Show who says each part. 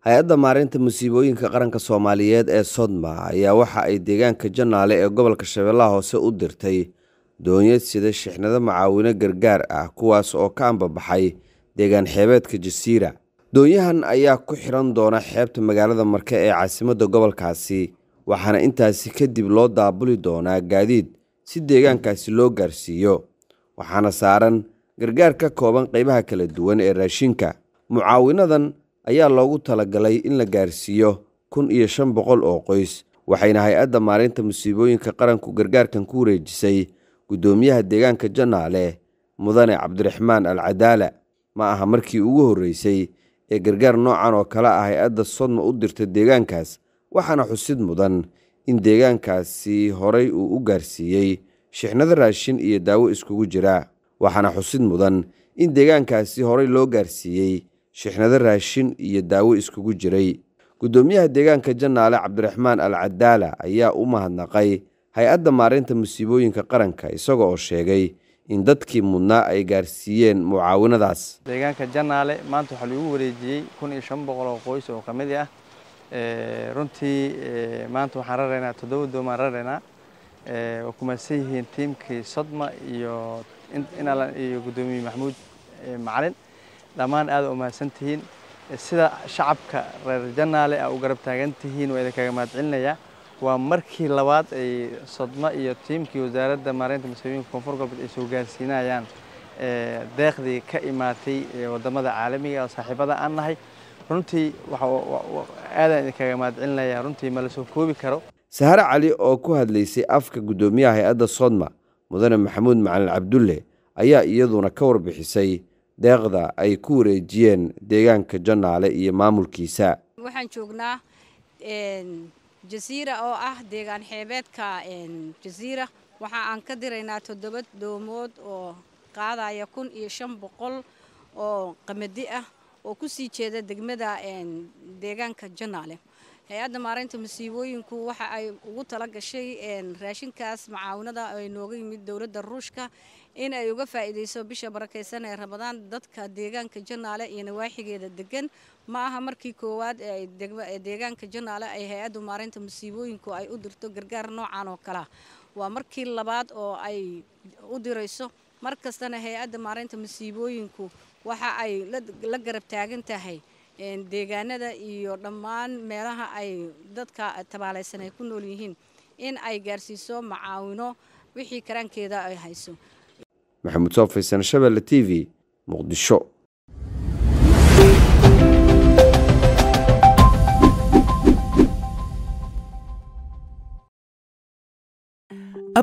Speaker 1: hay-adda maarinta masiibooyinka qaranka soomaaliyeed ee sodma ayaa waxa ay deegaanka janaale ee gobolka shabeellaha hoose u dirtay doonyo sida shixnado macaawino gargaar ah kuwaas oo ka ambabaxay deegaan xeebeedka jasiira doonyahan ayaa ku xiran doona xeebta magaalada marke ee caasimadda gobolkaasi waxaana intaasi kadib loo daabuli doonaa gaadiid si deegaankaasi loo gaarsiiyo waxaana saaran gargaar ka kooban qaybaha kala duwan ee raashinka mucaawinadan ayaa loogu talagalay in la gaarsiiyo kun iyo shan boqol oo qoys waxayna hay-adda maalinta musiibooyinka qaranku gargaarkan ku wareejisay guddoomiyaha deegaanka janaale mudane cabdiraxmaan al cadaala ma aha markii ugu horreysay ee gargaar noocan oo kale ah hay-adda sodma u dirta deegaankaas waxaana xusid mudan in deegaankaasi horay uu u gaarsiiyey shixnada raashin iyo daawo iskugu jira waxaana xusid mudan in deegaankaasi horay loo gaarsiiyey shixnado raashin iyo daawo iskugu jiray guddoomiyaha deegaanka janaale cabdiraxmaan al cadaala ayaa u mahadnaqay hay-adda maareynta musiibooyinka qaranka isaga oo sheegay in dadkii mudnaa ay gaarsiiyeen mucaawinadaas
Speaker 2: deegaanka janaale maanta waxaa lagu wareejiyey kun iyo shan boqol oo qoys oo kamid ah runtii maanta waxaan raraynaa toddoba doomaan raraynaa waa kumaadsan yihiin tiimkii sodma iyo gudoomiye maxamuud macalin dhammaan aad umahadsantihiin sida shacabka reer janaale a u garab taagan tihiin waa idinkaga mahadcelinayaa waa markii labaad ay sodma iyo tiimkii wasaaradda maareynta masooyinka koonfur galbeed ay soo gaarsiinayaan deeqdii ka imaatay wadamada caalamiga ah oo saaxiibada aan nahay runtii aadaan idinkaga mahadcelinayaa runtii ma lasoo koobi karo
Speaker 1: sahare cali oo ku hadlaysay afka guddoomiyaha hay-adda sodma mudane maxamuud macalin cabdulle ayaa iyaduna ka warbixisay deeqda ay ku wareejiyeen deegaanka janaale iyo maamulkiisa
Speaker 3: waxaan joognaa jasiira oo ah deegaan xeebeedka jasiira waxa aan ka diraynaa toddoba doomood oo qaadaya kun iyo shan boqol oo qamadi ah oo kusii jeeda degmada deegaanka janaale hay-adda maaraynta masiibooyinku waxa ay ugu tala gashay raashinkaas macaawinada ay nooga yimid dowladda ruushka in ay uga faa'iidayso bisha barakaysan ee rabadaan dadka deegaanka janaale iyo nawaaxigeeda degan ma aha markii koowaad deegaanka janaale ay hay-addu maaraynta masiibooyinku ay u dirto gargaar noocan oo kalea ah. waa markii labaad oo ay u dirayso mar kastana hay-adda maaraynta masiibooyinku waxa ay la garab taagan tahay deegaanada iyo dhammaan meelaha ay dadka tabaalaysan ay ku nool yihiin in ay gaarsiiso macaawino wixii karaankeeda ay hayso
Speaker 1: maxamuud soo faysan shabeelle t v muqdisho